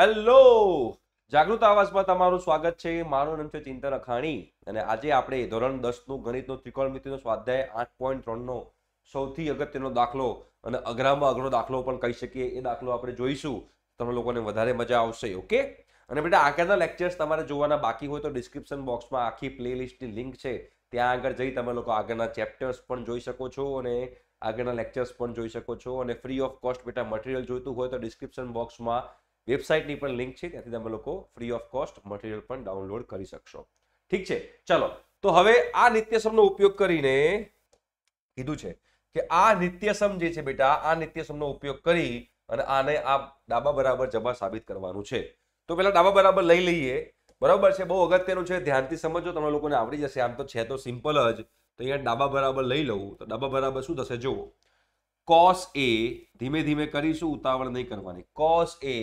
hello જાગૃત આવાસમાં તમારું સ્વાગત છે મારું નામ છે ચિંતન અખાણી અને આજે આપણે ધોરણ દસનું ગણિતનો ત્રિકોણમિતિનો સ્વાધ્યાય આઠ પોઈન્ટ ત્રણનો સૌથી અગત્યનો દાખલો અને અઘરામાં અઘરો દાખલો પણ કહી શકીએ એ દાખલો આપણે જોઈશું તમે લોકોને વધારે મજા આવશે ઓકે અને બેટા આગળના લેક્ચર્સ તમારે જોવાના બાકી હોય તો ડિસ્ક્રિપ્શન બોક્સમાં આખી પ્લેલિસ્ટની લિંક છે ત્યાં આગળ જઈ તમે લોકો આગળના ચેપ્ટર્સ પણ જોઈ શકો છો અને આગળના લેક્ચર્સ પણ જોઈ શકો છો અને ફ્રી ઓફ કોસ્ટ બેટા મટીરિયલ જોઈતું હોય તો ડિસ્ક્રિપ્શન બોક્સમાં વેબસાઇટની પણ લિંક છે ત્યાંથી તમે લોકો ફ્રી ઓફ કોસ્ટ મટીરિયલ પણ ડાઉનલોડ કરી શકશો ઠીક છે ચલો તો હવે આ નિત્યસમનો ઉપયોગ કરીને કીધું છે કે આ નિત્યસમ જે છે બેટા આ નિત્યસમનો ઉપયોગ કરી અને આને આ ડાબા બરાબર જમા સાબિત કરવાનું છે તો પેલા ડાબા બરાબર લઈ લઈએ બરાબર છે બહુ અગત્યનું છે ધ્યાનથી સમજો તમે લોકોને આવડી જશે આમ તો છે તો સિમ્પલ જ તો અહીંયા ડાબા બરાબર લઈ લઉં તો ડાબા બરાબર શું થશે જુઓ કોસ એ ધીમે ધીમે કરીશું ઉતાવળ નહીં કરવાની cos A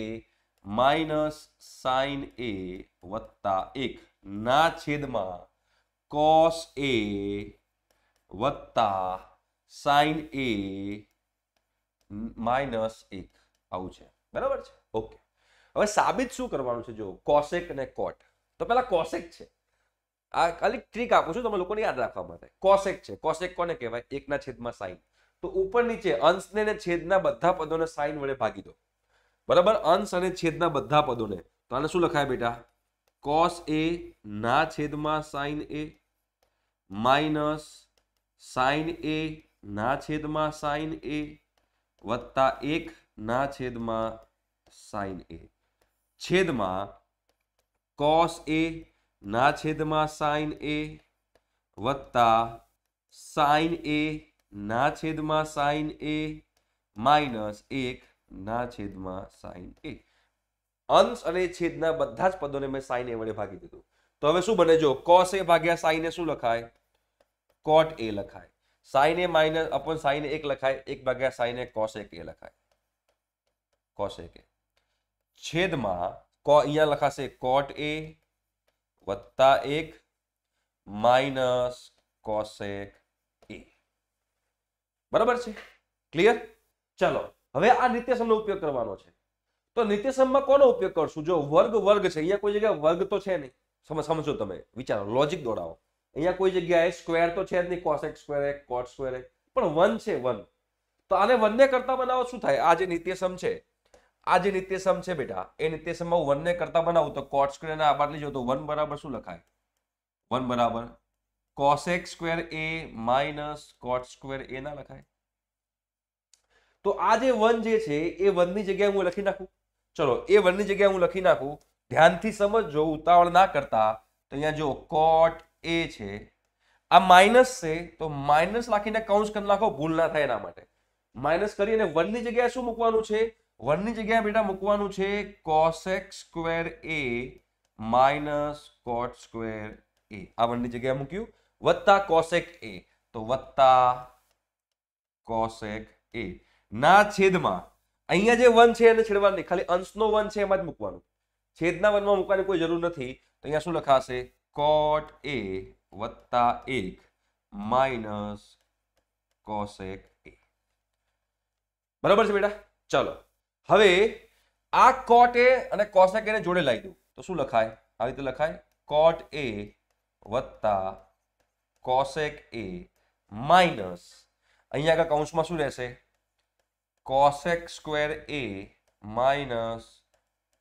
minus sine A વત્તા એક ના છેદમાં કોસ એ વત્તા સાઇન એ માઇનસ એક આવું છે બરાબર છે ઓકે હવે સાબિત શું કરવાનું છે જો કોસેક અને કોટ તો પેલા કોસેક છે આ ખાલી ટ્રીક આપું છું તમે લોકોને યાદ રાખવા માટે કોસેક છે કોસેક કોને કહેવાય એકના છેદમાં સાઇન તો ઉપર નીચે અંશને છેદના બધા પદોને સાઇન વડે ભાગી દો બરાબર અંશ અને છેદના બધા પદોને તો આને શું લખાય બેટા કોસ એ ના છેદમાં sine A minus sine A ના છેદમાં સાઈન એ વત્તા એક ના છેદમાં સાઈન એ છેદમાં કોસ એ ના છેદમાં સાઈન એ વત્તા સાઈન એ ના છેદમાં સાઈન એ માઇનસ એક ના છેદમાં સાઈન એ અંશ અને છેદના બધા જ પદોને મેં સાઈન એ વડે ભાગી દીધું તો હવે શું બને જો કોસ એ ભાગ્યા સાઈન એ શું લખાય કોટ એ લખાય sine A minus upon sine એક લખાય એક ભાગ્યા સાઈન એ કોસ એક એ લખાય કોસ એક છેદમાં કો અહીંયા લખાશે કોટ એ વત્તા એક માઇનસ કોસેક એ બરાબર છે ક્લિયર ચાલો હવે આ નિત્યસમનો ઉપયોગ કરવાનો છે તો નિત્યસમમાં કોનો ઉપયોગ કરશું જો વર્ગ વર્ગ છે અહીંયા કોઈ જગ્યાએ વર્ગ તો છે નહીં સમજો તમે વિચારો લોજિક દોડાવો અહીંયા કોઈ જગ્યાએ સ્ક્વેર તો છે જ નહીં એક સ્ક્વેર એક કોટ સ્ક્વેર એક પણ વન છે વન તો આને વનને કરતા બનાવો શું થાય આ જે નિત્યસમ છે આ જે નિત્યસમ છે બેટા એ નિત્યસમમાં વનને કરતા બનાવું તો કોટ સ્ક્વેર આ બાદ લીધો તો વન બરાબર શું લખાય વન બરાબર cosec square A minus cot square A ના લખાય તો આ જે વન જે છે એ વનની જગ્યાએ હું લખી નાખું ચલો એ વનની જગ્યાએ હું લખી નાખું ધ્યાનથી સમજજો ઉતાવળ ના કરતા તો અહીંયા જો કોટ એ છે આ માઇનસ છે તો માઇનસ લાખીને કૌંસ કરી નાખો ભૂલ ના થાય એના માટે માઇનસ કરી અને વનની જગ્યાએ શું મૂકવાનું છે વનની જગ્યાએ બેટા મૂકવાનું છે cosec square A minus cot square A આ વનની જગ્યાએ મૂક્યું વત્તા કોસેક એ તો વત્તા કોસેક એ ના છેદમાં અહીંયા જે વન છે એને છેડવાનું નહીં ખાલી અંશનો વન છે એમાં જ મૂકવાનું છેદના વનમાં મૂકવાની કોઈ જરૂર નથી તો અહીંયા શું લખાશે કોટ એ વત્તા એક માઇનસ કોસેક એ બરાબર છે બેટા ચલો હવે આ કોટ એ અને કોસેક એને જોડે લાવી દઉં તો શું લખાય આવી રીતે લખાય કોટ એ વત્તા કોસેક એ માઇનસ અહીંયા આગળ કૌંસમાં શું રહેશે cosec square A minus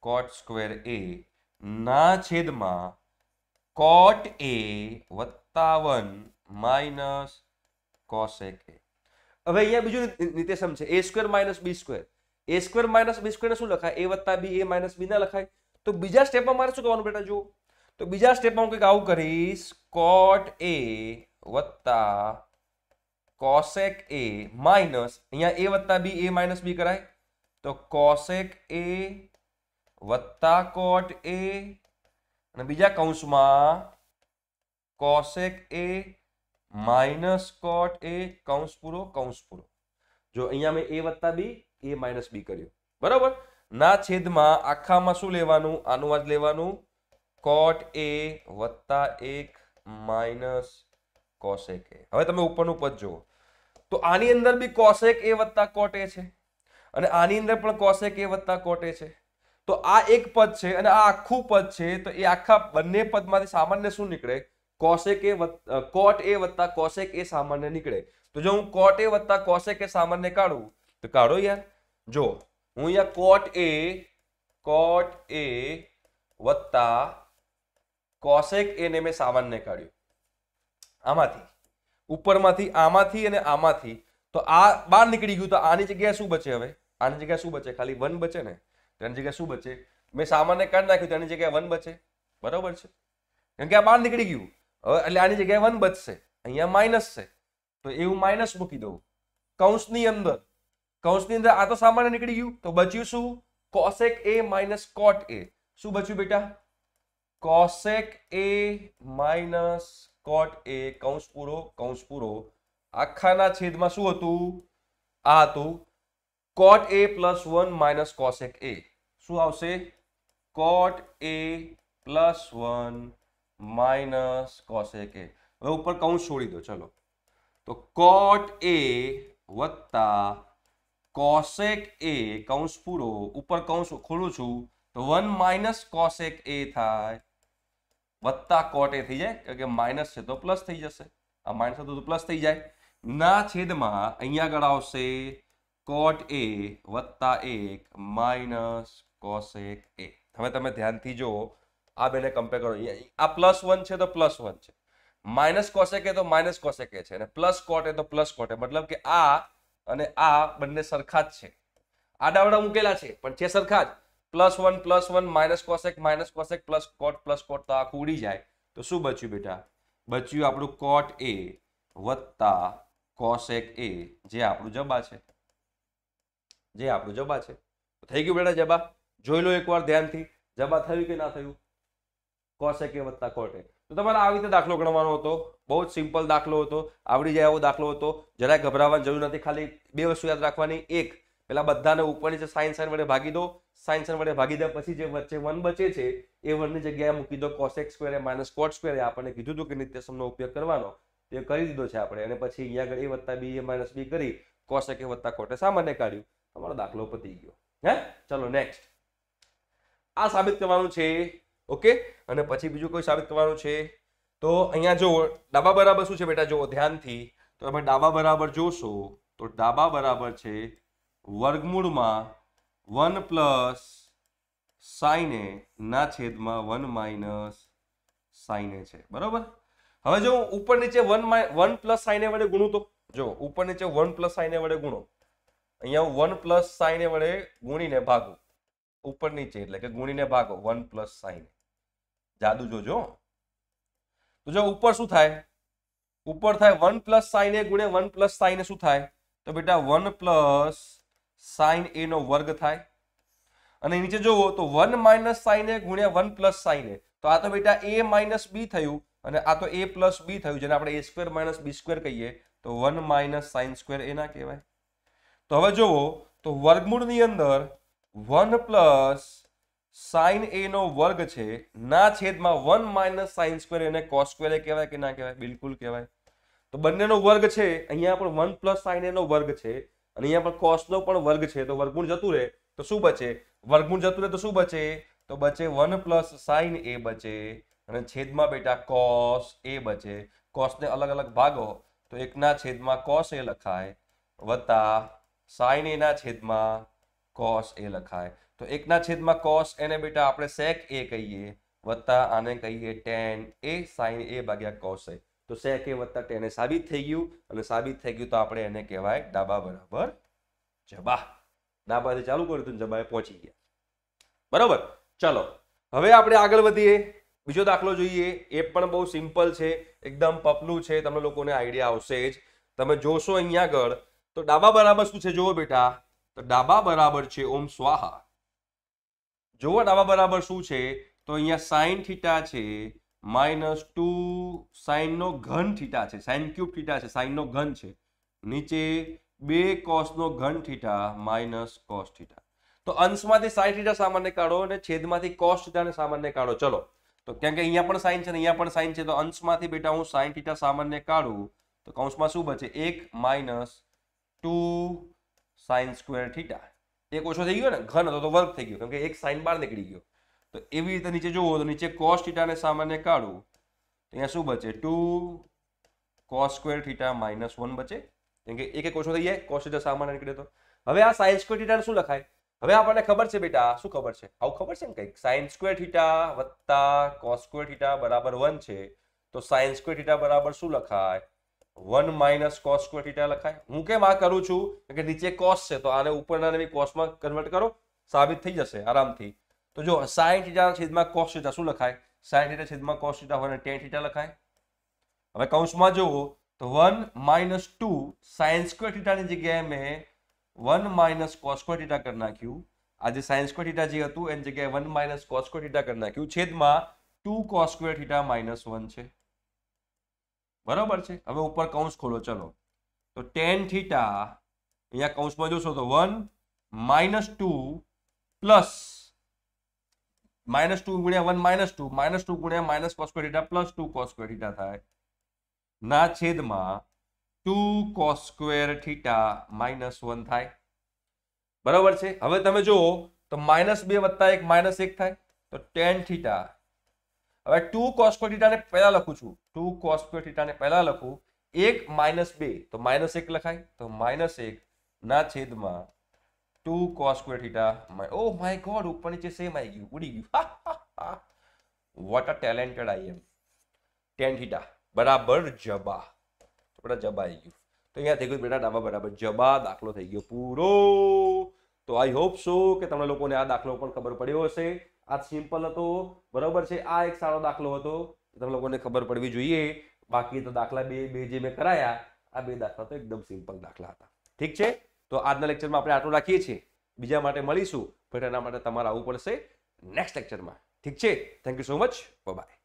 cot square A ના છેદમાં કોટ એ વત્તા વન માઇનસ કોસેક એ હવે અહીંયા બીજું નિતેશમ છે A square minus B square A square minus B square શું લખાય એ વત્તા બી એ માઇનસ બી ના લખાય તો બીજા સ્ટેપમાં મારે શું કરવાનું બેટા જુઓ તો બીજા સ્ટેપમાં હું કંઈક આવું કરીશ કોટ એ વત્તા કોસેક એ માઇનસ અહીંયા એ વત્તા બી એ માઇનસ બી કરાય તો કોસેક એ વત્તા કોટ એ અને બીજા કૌંસમાં કોસેક એ માઇનસ કોટ એ કૌંસ પૂરો કૌંસ પૂરો જો અહીંયા મેં એ વત્તા બી એ માઇનસ બી કર્યો બરાબર ના છેદમાં આખામાં શું લેવાનું આનું લેવાનું કોટ એ વત્તા એક માઇનસ કોસેક એ હવે તમે ઉપરનું પદ જુઓ તો આની અંદર બી કોસેક એ વત્તા કોટે છે અને આની અંદર પણ કોસેક એ વત્તા કોટે છે તો આ એક પદ છે અને આ આખું પદ છે તો એ આખા બંને પદમાંથી સામાન્ય શું નીકળે કોસેક એ કોટ એ વત્તા કોસેક એ સામાન્ય નીકળે તો જો હું કોટ એ વત્તા કોસેક એ સામાન્ય કાઢું તો કાઢો યાર જો હું અહીંયા કોટ એ કોટ એ વત્તા કોસેક એને મેં સામાન્ય કાઢ્યું આમાંથી ઉપરમાંથી આમાંથી અને આમાંથી તો આ બહાર નીકળી ગયું તો આની જગ્યાએ શું બચે હવે આની જગ્યાએ શું બચે ખાલી વન બચે ને તેની જગ્યાએ શું બચે મેં સામાન્ય કાઢ નાખ્યું તેની જગ્યાએ વન બચે બરાબર છે કેમ કે આ બહાર નીકળી ગયું હવે એટલે આની જગ્યાએ વન બચશે અહીંયા માઇનસ છે તો એવું માઇનસ મૂકી દઉં કૌંસની અંદર કૌંસની અંદર આ તો સામાન્ય નીકળી ગયું તો બચ્યું શું કોસેક એ માઇનસ કોટ એ શું બચ્યું બેટા કોસેક એ માઇનસ કોટ એ કૌંસ પૂરો કૌંસ પૂરો આખાના છેદમાં શું હતું આ હતું cot A plus one minus cosec A શું આવશે cot A plus one minus cosec A હવે ઉપર કૌંસ છોડી દો ચલો તો કોટ એ વત્તા કોસેક એ કૌંસ પૂરો ઉપર કૌંસ ખોલું છું તો વન માઇનસ કોસેક એ થાય વત્તા કોટ એ થઈ જાય કે માઇનસ છે તો પ્લસ થઈ જશે આ માઇનસ હતું તો પ્લસ થઈ જાય ના છેદમાં અહીંયા આગળ આવશે કોટ એ વત્તા એક માઇનસ કોસેક એ હવે તમે ધ્યાનથી જુઓ આ બેને કમ્પેર કરો આ પ્લસ વન છે તો પ્લસ વન છે માઇનસ કોસેકે તો માઇનસ કોસેકે છે અને પ્લસ કોટ એ તો પ્લસ કોટ એ મતલબ કે આ અને આ બંને સરખા જ છે આડાવડા મૂકેલા છે પણ છે સરખા જ plus one plus one minus cosec minus cosec plus cot plus cot તો આખું ઉડી જાય તો શું બચ્યું બેટા બચ્યું આપણું કોટ એ વત્તા કોસેક એ જે આપણું જબા છે જે આપણું જબા છે થઈ ગયું બેટા જબા જોઈ લો એકવાર ધ્યાનથી જબા થયું કે ના થયું કોસેક એ વત્તા કોટ એ તો તમારે આવી રીતે દાખલો ગણવાનો હતો બહુ જ સિમ્પલ દાખલો હતો આવડી જાય એવો દાખલો હતો જરાય ગભરાવાની જરૂર નથી ખાલી બે વસ્તુ યાદ રાખવાની એક પેલા બધાને ઉપરની જે સાઇન સાઇન વડે ભાગી દો સાઇન સાઇન વડે ભાગી દે પછી જે વચ્ચે વન બચે છે એ વનની જગ્યાએ મૂકી દો cosec square minus cot square આપણને કીધું હતું કે નિત્યસમનો ઉપયોગ કરવાનો તે કરી દીધો છે આપણે અને પછી અહીંયા આગળ એ વત્તા બી એ માઇનસ બી કરી કોસેક એ વત્તા કોટે સામાન્ય કાઢ્યું તમારો દાખલો પતી ગયો હે ચલો નેક્સ્ટ આ સાબિત કરવાનું છે ઓકે અને પછી બીજું કોઈ સાબિત કરવાનું છે તો અહીંયા જો ડાબા બરાબર શું છે બેટા જો ધ્યાનથી તો તમે ડાબા બરાબર જોશો તો ડાબા બરાબર છે વર્ગમૂળમાં વન પ્લસ સાઈને ના છેદમાં વન માઇનસ સાઈને છે બરાબર હવે જો હું ઉપર નીચે વન વન પ્લસ સાઈને વડે ગુણું તો જો ઉપર નીચે વન પ્લસ સાઈને વડે ગુણો અહીંયા વન પ્લસ સાઈને વડે ગુણીને ભાગો ઉપર નીચે એટલે કે ગુણીને ભાગો વન પ્લસ સાઈને જાદુ જોજો તો જો ઉપર શું થાય ઉપર થાય વન પ્લસ સાઈને ગુણે વન પ્લસ સાઈને શું થાય તો બેટા વન પ્લસ સાઇન એનો વર્ગ થાય અને નીચે જુઓ તો વન માઇનસ સાઈન એ ગુણ્યા વન પ્લસ સાઇન એ તો આ તો બેટા એ માઇનસ બી થયું અને આ તો એ પ્લસ બી થયું જેને આપણે A square minus B square કહીએ તો વન માઇનસ સાઇન સ્ક્વેર એના કહેવાય તો હવે જુઓ તો વર્ગમૂળની અંદર વન પ્લસ સાઇન એનો વર્ગ છે ના છેદમાં વન માઇનસ સાઇન સ્ક્વેર એને કોસ એ કહેવાય કે ના કહેવાય બિલકુલ કહેવાય તો બંનેનો વર્ગ છે અહીંયા પણ વન પ્લસ સાઇન એનો વર્ગ છે અને અહીંયા પણ કોસનો પણ વર્ગ છે તો વર્ગમૂળ જતું રહે તો શું બચે વર્ગમૂળ જતું રહે તો શું બચે તો બચે વન પ્લસ સાઇન એ બચે અને છેદમાં બેટા કોસ એ બચે કોસને અલગ અલગ ભાગો તો એકના છેદમાં કોસ એ લખાય વત્તા સાઈન એના છેદમાં કોસ એ લખાય તો એકના છેદમાં કોસ એને બેટા આપણે સેક એ કહીએ વત્તા આને કહીએ ટેન એ સાઈન એ ભાગ્યા કોસ એ તો સેક કે વત્તા ટેન સાબિત થઈ ગયું અને સાબિત થઈ ગયું તો આપણે એને કહેવાય ડાબા બરાબર જબા ડાબાથી ચાલુ કર્યું હતું જબાએ પહોંચી ગયા બરાબર ચલો હવે આપણે આગળ વધીએ બીજો દાખલો જોઈએ એ પણ બહુ સિમ્પલ છે એકદમ પપલું છે તમને લોકોને આઈડિયા આવશે જ તમે જોશો અહીંયા આગળ તો ડાબા બરાબર શું છે જુઓ બેટા તો ડાબા બરાબર છે ઓમ સ્વાહા જુઓ ડાબા બરાબર શું છે તો અહીંયા સાઈન થીટા છે માઇનસ ટુ સાઇનનો ઘન થીટા છે સાઇન ક્યુબ થીટા છે સાઇનનો ઘન છે નીચે બે કોસનો ઘન થીટા માઇનસ કોસ થીટા તો અંશમાંથી સાઇન થીટા સામાન્ય કાઢો અને છેદમાંથી કોસ થીટાને સામાન્ય કાઢો ચલો તો કેમ કે અહીંયા પણ સાઇન છે ને અહીંયા પણ સાઇન છે તો અંશમાંથી બેટા હું સાઇન થીટા સામાન્ય કાઢું તો કૌંસમાં શું બચે એક minus two sine square theta એક ઓછો થઈ ગયો ને ઘન હતો તો વર્ગ થઈ ગયો કેમ કે એક સાઇન બહાર નીકળી ગયો તો એવી રીતે નીચે જુઓ તો નીચે કોસ થીટાને સામાન્ય કાઢું તો અહીંયા શું બચે two cos square theta minus one બચે કેમ કે એક એક ઓછો થઈ જાય કોસ થીટા સામાન્ય નીકળે તો હવે આ સાઇન સ્ક્વેર થીટાને શું લખાય હવે આપણને ખબર છે બેટા શું ખબર છે આવું ખબર છે ને કંઈક સાઇન સ્ક્વેર થીટા વત્તા કોસ સ્ક્વેર થીટા બરાબર વન છે તો સાઇન સ્ક્વેર થીટા બરાબર શું લખાય one minus cos square theta લખાય હું કેમ આ કરું છું કે નીચે કોસ છે તો આને ઉપરના બી કોસમાં કન્વર્ટ કરો સાબિત થઈ જશે આરામથી તો જો સાઈન થીટાના છેદમાં કોસ્ટા શું લખાય સાઈન થીટા છેદમાં કોસ થીટા હોય ટેન થીટા લખાય હવે કૌંસમાં જુઓ તો one minus two sines square જગ્યાએ મેં વન માઇનસ કોસ્કો થીટા કરી નાખ્યું આજે સાયન્સ થીટા જે હતું એની જગ્યાએ વન માઇનસ કોસ્કો થીટા કરી નાખ્યું છેદમાં two cos square theta minus one છે બરાબર છે હવે ઉપર કૌંસ ખોલો ચલો તો ટેન થીટા અહીંયા કૌંસમાં જોશો તો one minus two plus minus two ગુણ્યા one minus two minus two ગુણ્યા minus cos square theta plus two cos square theta થાય ના છેદમાં two cos square theta minus one થાય બરાબર છે હવે તમે જુઓ તો માઇનસ બે વત્તા એક માઇનસ એક થાય તો ટેન થીટા હવે ટુ કોસ્ક્વેર થીટાને પહેલા લખું છું ટુ કોસ્ક્વેર થીટાને પહેલા લખું એક માઇનસ બે તો માઇનસ એક લખાય તો માઇનસ એક ના છેદમાં two cos square theta oh my god ઉપર નીચે સેમ આવી ગયું ઉડી ગયું what a talented I am tan theta બરાબર જબા બેટા જબા આવી ગયું તો અહીંયા થઈ ગયું બેટા ડાબા બરાબર જબા દાખલો થઈ ગયો પૂરો તો આઈ હોપ સો કે તમને લોકોને આ દાખલો પણ ખબર પડ્યો હશે આ સિમ્પલ હતો બરાબર છે આ એક સારો દાખલો હતો તમને લોકોને ખબર પડવી જોઈએ બાકી તો દાખલા બે બે જે મેં કરાયા આ બે દાખલા તો એકદમ સિમ્પલ દાખલા હતા ઠીક છે તો આજના લેક્ચરમાં આપણે આટલું રાખીએ છીએ બીજા માટે મળીશું પણ એના માટે તમારે આવવું પડશે નેક્સ્ટ લેક્ચરમાં ઠીક છે thank you so much by